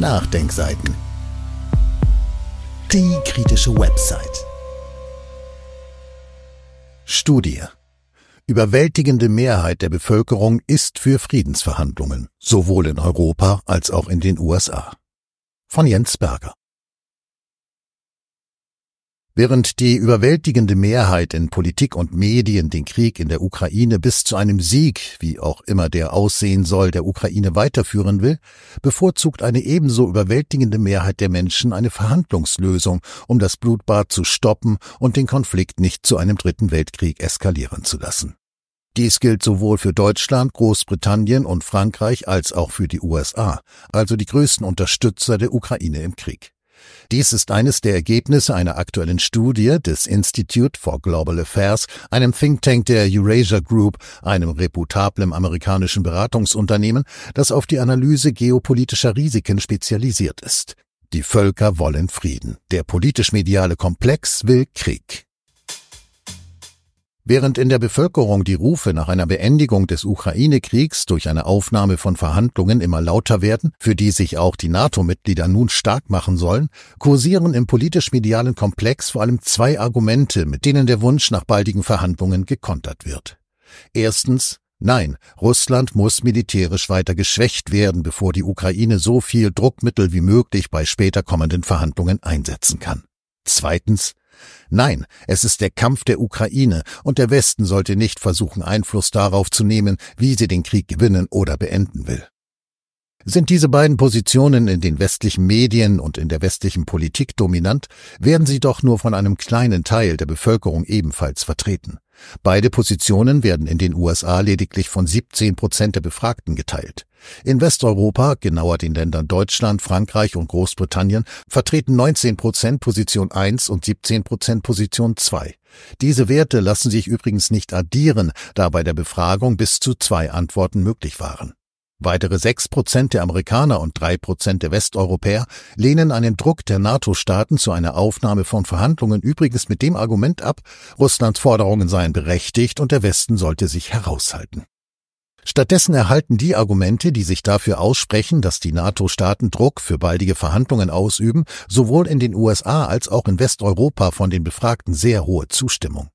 Nachdenkseiten. Die kritische Website. Studie. Überwältigende Mehrheit der Bevölkerung ist für Friedensverhandlungen, sowohl in Europa als auch in den USA. Von Jens Berger. Während die überwältigende Mehrheit in Politik und Medien den Krieg in der Ukraine bis zu einem Sieg, wie auch immer der aussehen soll, der Ukraine weiterführen will, bevorzugt eine ebenso überwältigende Mehrheit der Menschen eine Verhandlungslösung, um das Blutbad zu stoppen und den Konflikt nicht zu einem dritten Weltkrieg eskalieren zu lassen. Dies gilt sowohl für Deutschland, Großbritannien und Frankreich als auch für die USA, also die größten Unterstützer der Ukraine im Krieg. Dies ist eines der Ergebnisse einer aktuellen Studie des Institute for Global Affairs, einem Think Tank der Eurasia Group, einem reputablen amerikanischen Beratungsunternehmen, das auf die Analyse geopolitischer Risiken spezialisiert ist. Die Völker wollen Frieden. Der politisch-mediale Komplex will Krieg. Während in der Bevölkerung die Rufe nach einer Beendigung des Ukraine-Kriegs durch eine Aufnahme von Verhandlungen immer lauter werden, für die sich auch die NATO-Mitglieder nun stark machen sollen, kursieren im politisch-medialen Komplex vor allem zwei Argumente, mit denen der Wunsch nach baldigen Verhandlungen gekontert wird. Erstens, nein, Russland muss militärisch weiter geschwächt werden, bevor die Ukraine so viel Druckmittel wie möglich bei später kommenden Verhandlungen einsetzen kann. Zweitens, Nein, es ist der Kampf der Ukraine, und der Westen sollte nicht versuchen, Einfluss darauf zu nehmen, wie sie den Krieg gewinnen oder beenden will. Sind diese beiden Positionen in den westlichen Medien und in der westlichen Politik dominant, werden sie doch nur von einem kleinen Teil der Bevölkerung ebenfalls vertreten. Beide Positionen werden in den USA lediglich von 17 Prozent der Befragten geteilt. In Westeuropa, genauer den Ländern Deutschland, Frankreich und Großbritannien, vertreten 19 Prozent Position 1 und 17 Prozent Position 2. Diese Werte lassen sich übrigens nicht addieren, da bei der Befragung bis zu zwei Antworten möglich waren. Weitere sechs der Amerikaner und drei der Westeuropäer lehnen einen Druck der NATO-Staaten zu einer Aufnahme von Verhandlungen übrigens mit dem Argument ab, Russlands Forderungen seien berechtigt und der Westen sollte sich heraushalten. Stattdessen erhalten die Argumente, die sich dafür aussprechen, dass die NATO-Staaten Druck für baldige Verhandlungen ausüben, sowohl in den USA als auch in Westeuropa von den Befragten sehr hohe Zustimmung.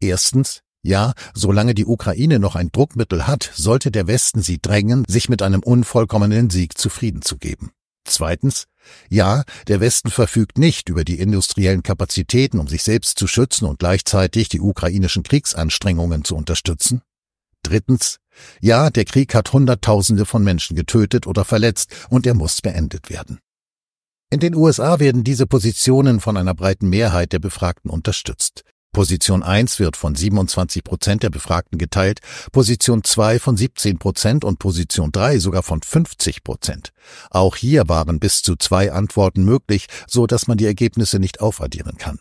Erstens, ja, solange die Ukraine noch ein Druckmittel hat, sollte der Westen sie drängen, sich mit einem unvollkommenen Sieg zufrieden zu geben. Zweitens, ja, der Westen verfügt nicht über die industriellen Kapazitäten, um sich selbst zu schützen und gleichzeitig die ukrainischen Kriegsanstrengungen zu unterstützen. Drittens, ja, der Krieg hat Hunderttausende von Menschen getötet oder verletzt und er muss beendet werden. In den USA werden diese Positionen von einer breiten Mehrheit der Befragten unterstützt. Position 1 wird von 27 Prozent der Befragten geteilt, Position 2 von 17 Prozent und Position 3 sogar von 50 Prozent. Auch hier waren bis zu zwei Antworten möglich, so dass man die Ergebnisse nicht aufaddieren kann.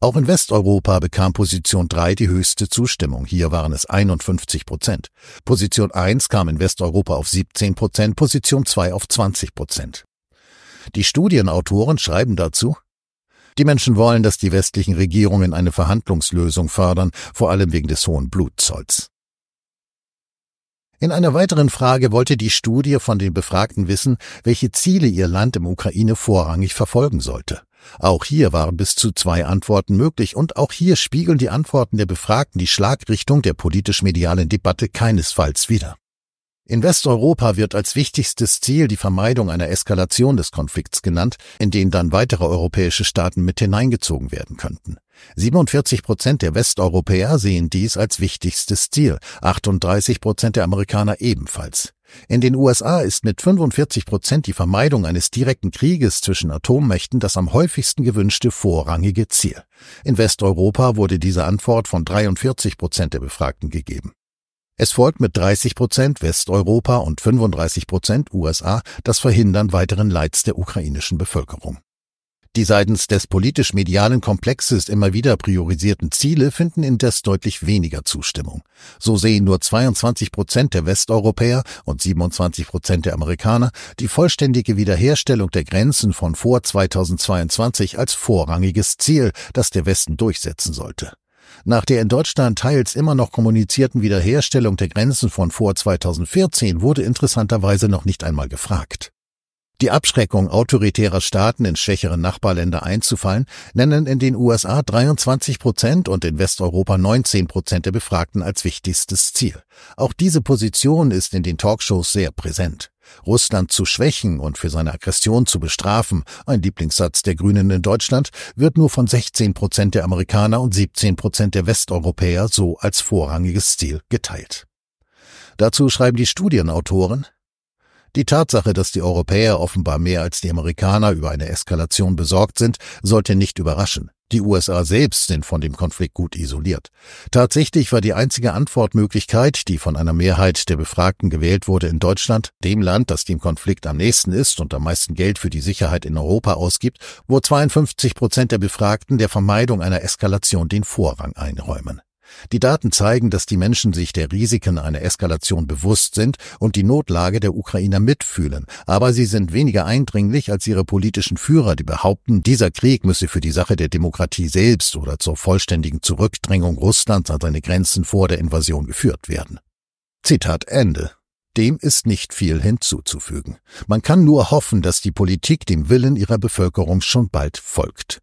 Auch in Westeuropa bekam Position 3 die höchste Zustimmung. Hier waren es 51 Prozent. Position 1 kam in Westeuropa auf 17 Prozent, Position 2 auf 20 Prozent. Die Studienautoren schreiben dazu, die Menschen wollen, dass die westlichen Regierungen eine Verhandlungslösung fördern, vor allem wegen des hohen Blutzolls. In einer weiteren Frage wollte die Studie von den Befragten wissen, welche Ziele ihr Land im Ukraine vorrangig verfolgen sollte. Auch hier waren bis zu zwei Antworten möglich und auch hier spiegeln die Antworten der Befragten die Schlagrichtung der politisch-medialen Debatte keinesfalls wider. In Westeuropa wird als wichtigstes Ziel die Vermeidung einer Eskalation des Konflikts genannt, in den dann weitere europäische Staaten mit hineingezogen werden könnten. 47 Prozent der Westeuropäer sehen dies als wichtigstes Ziel, 38 Prozent der Amerikaner ebenfalls. In den USA ist mit 45 Prozent die Vermeidung eines direkten Krieges zwischen Atommächten das am häufigsten gewünschte vorrangige Ziel. In Westeuropa wurde diese Antwort von 43 Prozent der Befragten gegeben. Es folgt mit 30 Prozent Westeuropa und 35 Prozent USA das Verhindern weiteren Leids der ukrainischen Bevölkerung. Die seitens des politisch-medialen Komplexes immer wieder priorisierten Ziele finden indes deutlich weniger Zustimmung. So sehen nur 22 Prozent der Westeuropäer und 27 Prozent der Amerikaner die vollständige Wiederherstellung der Grenzen von vor 2022 als vorrangiges Ziel, das der Westen durchsetzen sollte. Nach der in Deutschland teils immer noch kommunizierten Wiederherstellung der Grenzen von vor 2014 wurde interessanterweise noch nicht einmal gefragt. Die Abschreckung autoritärer Staaten in schwächere Nachbarländer einzufallen, nennen in den USA 23 Prozent und in Westeuropa 19 Prozent der Befragten als wichtigstes Ziel. Auch diese Position ist in den Talkshows sehr präsent. Russland zu schwächen und für seine Aggression zu bestrafen, ein Lieblingssatz der Grünen in Deutschland, wird nur von 16 Prozent der Amerikaner und 17 Prozent der Westeuropäer so als vorrangiges Ziel geteilt. Dazu schreiben die Studienautoren, die Tatsache, dass die Europäer offenbar mehr als die Amerikaner über eine Eskalation besorgt sind, sollte nicht überraschen. Die USA selbst sind von dem Konflikt gut isoliert. Tatsächlich war die einzige Antwortmöglichkeit, die von einer Mehrheit der Befragten gewählt wurde in Deutschland, dem Land, das dem Konflikt am nächsten ist und am meisten Geld für die Sicherheit in Europa ausgibt, wo 52 Prozent der Befragten der Vermeidung einer Eskalation den Vorrang einräumen. Die Daten zeigen, dass die Menschen sich der Risiken einer Eskalation bewusst sind und die Notlage der Ukrainer mitfühlen, aber sie sind weniger eindringlich als ihre politischen Führer, die behaupten, dieser Krieg müsse für die Sache der Demokratie selbst oder zur vollständigen Zurückdrängung Russlands an seine Grenzen vor der Invasion geführt werden. Zitat Ende. Dem ist nicht viel hinzuzufügen. Man kann nur hoffen, dass die Politik dem Willen ihrer Bevölkerung schon bald folgt.